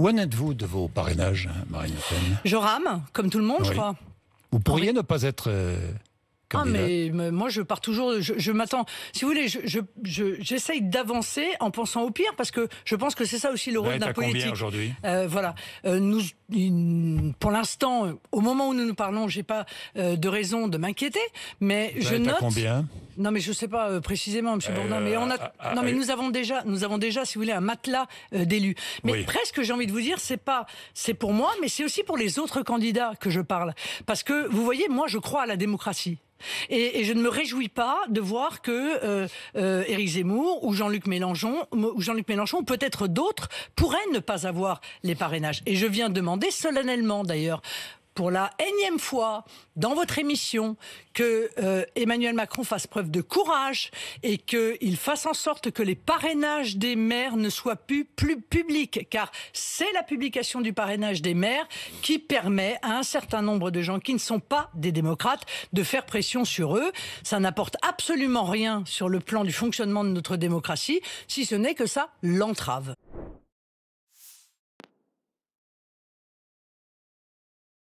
Où en êtes-vous de vos parrainages, hein, Marine Le Pen Je rame, comme tout le monde, je crois. Vous ah, pourriez ne pas être. Euh, ah, mais, moi je pars toujours, je, m'attends. Si vous voulez, j'essaye d'avancer en pensant au pire parce que je pense que c'est ça aussi le rôle d'un politique. aujourd'hui euh, Voilà, euh, nous, pour l'instant, euh, au moment où nous nous parlons, j'ai pas de raison de m'inquiéter, mais je note. combien non, mais je ne sais pas euh, précisément, M. Bourdin, mais, euh, ah, non, ah, mais ah, nous, avons déjà, nous avons déjà, si vous voulez, un matelas euh, d'élus. Mais presque, j'ai envie de vous dire, c'est pas, c'est pour moi, mais c'est aussi pour les autres candidats que je parle. Parce que, vous voyez, moi, je crois à la démocratie. Et, je ne me réjouis pas de voir que Éric Zemmour ou Jean-Luc Mélenchon, ou Jean-Luc Mélenchon, peut-être d'autres, pourraient ne pas avoir les parrainages. Et je viens demander solennellement, d'ailleurs, pour la énième fois dans votre émission que euh, Emmanuel Macron fasse preuve de courage et qu'il fasse en sorte que les parrainages des maires ne soient plus, plus publics, car c'est la publication du parrainage des maires qui permet à un certain nombre de gens qui ne sont pas des démocrates de faire pression sur eux. Ça n'apporte absolument rien sur le plan du fonctionnement de notre démocratie, si ce n'est que ça l'entrave.